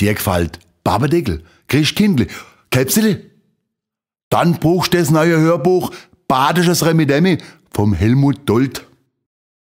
Dir gefällt Babadeckel, Christkindl, Käpsele? Dann buchst du das neue Hörbuch Badisches Remedemi vom Helmut Dold.